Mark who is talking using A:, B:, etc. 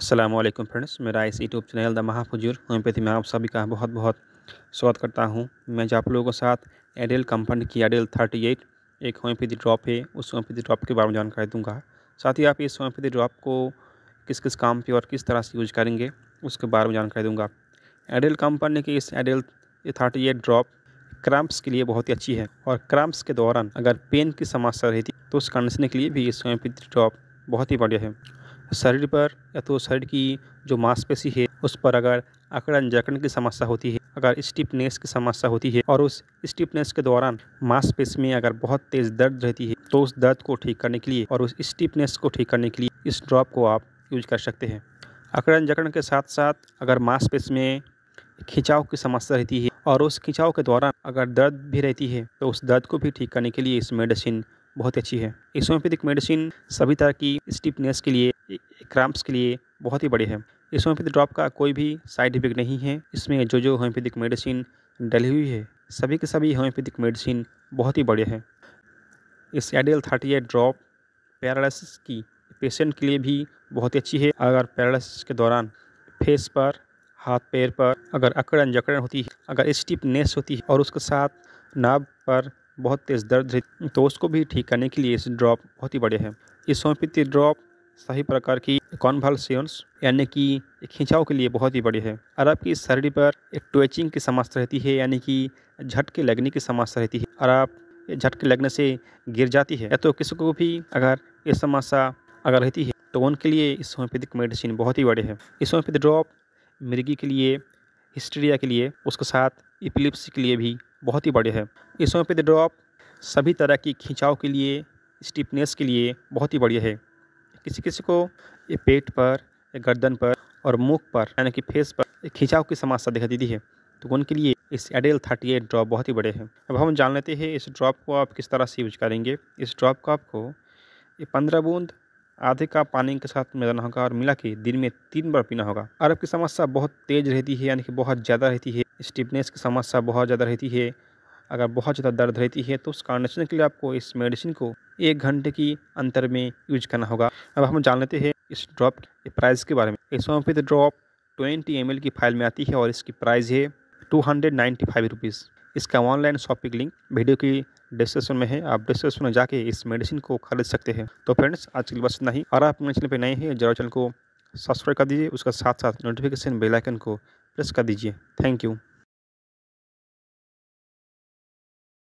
A: Aslam friends मेरा इस YouTube channel the Mahafazur homeopathy में आप सभी का बहुत बहुत स्वागत करता हूं मैं जो आप लोगों के साथ एडेल कंपनी की एडेल थर्टी एट एक होम्योपैथी ड्रॉप है उस होम्योपैथी ड्रॉप के बारे में जानकारी दूंगा साथ ही आप इस होम्योपैथी ड्रॉप को किस किस काम पर और किस तरह से यूज करेंगे उसके बारे में जानकारी दूँगा एडेल कंपनी की इस Adel thirty eight drop cramps के लिए बहुत ही अच्छी है और क्रैम्प्स के दौरान अगर पेन की समस्या रहती तो उस कंडीशन के लिए भी इस होम्योपैथी ड्रॉप बहुत ही बढ़िया है शरीर पर या तो शरीर की जो मांसपेशी है उस पर अगर अकड़न जकड़न की समस्या होती है अगर स्टिफनेस की समस्या होती है और उस स्टिफनेस के दौरान मांसपेशी में अगर बहुत तेज दर्द रहती है तो उस दर्द को ठीक करने के लिए और उस स्टिफनेस को ठीक करने के लिए इस ड्रॉप को आप यूज कर सकते हैं अकड़न जकड़न के साथ साथ अगर मांसपेशी में खिंचाव की समस्या रहती है और उस खिंचाव के दौरान अगर दर्द भी रहती है तो उस दर्द को भी ठीक करने के लिए इस मेडिसिन बहुत अच्छी है होम्योपैथिक मेडिसिन सभी तरह की स्टिफनेस के लिए क्रैम्प्स के लिए बहुत ही बड़े हैं इस होम्योपैथिक ड्रॉप का कोई भी साइड इफेक्ट नहीं है इसमें जो जो होम्योपैथिक मेडिसिन डली हुई है सभी के सभी होम्योपैथिक मेडिसिन बहुत ही बड़े हैं इस Adel thirty eight drop paralysis की पेशेंट के लिए भी बहुत ही अच्छी है अगर पैरालसिस के दौरान फेस पर हाथ पैर पर अगर अकड़न जकड़न होती है अगर स्टिफनेस होती है और उसके साथ नाभ पर बहुत तेज़ दर्द है तो उसको भी ठीक करने के लिए इस ड्रॉप बहुत ही बढ़िया है इस होम्योपैथी ड्रॉप सही प्रकार की कॉन्वल्सियंस यानी कि खिंचाव के लिए बहुत ही बढ़िया है और आपकी शरीर पर एक ट्वेचिंग की समस्या रहती है यानी कि झटके लगने की समस्या रहती है और आप झटके लगने से गिर जाती है या तो किसी को भी अगर ये समस्या अगर रहती है तो उनके लिए इस होम्योपैथिक मेडिसिन बहुत ही बढ़िया है इस होम्योपैथिक ड्रॉप मिर्गी के लिए हिस्टेरिया के लिए उसके साथ इपिलिप्सी के लिए भी बहुत ही बढ़िया है इस पर ड्रॉप सभी तरह की खिंचाव के लिए स्टिफनेस के लिए बहुत ही बढ़िया है किसी किसी को ये पेट पर ये गर्दन पर और मुख पर यानी कि फेस पर खिंचाव की समस्या दिखाई देती है तो उनके लिए इस एडेल थर्टी एट ड्रॉप बहुत ही बड़े हैं अब हम जान लेते हैं इस ड्रॉप को आप किस तरह से यूज करेंगे इस ड्रॉप को आपको ये पंद्रह बूंद आधे का पानी के साथ मैदान होगा और मिला के दिन में तीन बार पीना होगा अरब की समस्या बहुत तेज रहती है यानी कि बहुत ज़्यादा रहती है स्टिफनेस की समस्या बहुत ज़्यादा रहती है अगर बहुत ज़्यादा दर्द रहती है तो उस कारण के लिए आपको इस मेडिसिन को एक घंटे की अंतर में यूज करना होगा अब हम जान लेते हैं इस ड्रॉप के प्राइस के बारे में एसोमोपिथ ड्रॉप ट्वेंटी एम की फाइल में आती है और इसकी प्राइस है two hundred ninety five rupees इसका ऑनलाइन शॉपिंग लिंक वीडियो की डिस्क्रिप्शन में है आप डिस्क्रिप्शन में जाके इस मेडिसिन को खरीद सकते हैं तो फ्रेंड्स आज के लिए बस इतना ही और आप चैनल पर नए हैं जरा चैनल को सब्सक्राइब कर दीजिए उसका साथ साथ नोटिफिकेशन बेलाइकन को प्रेस कर दीजिए थैंक यू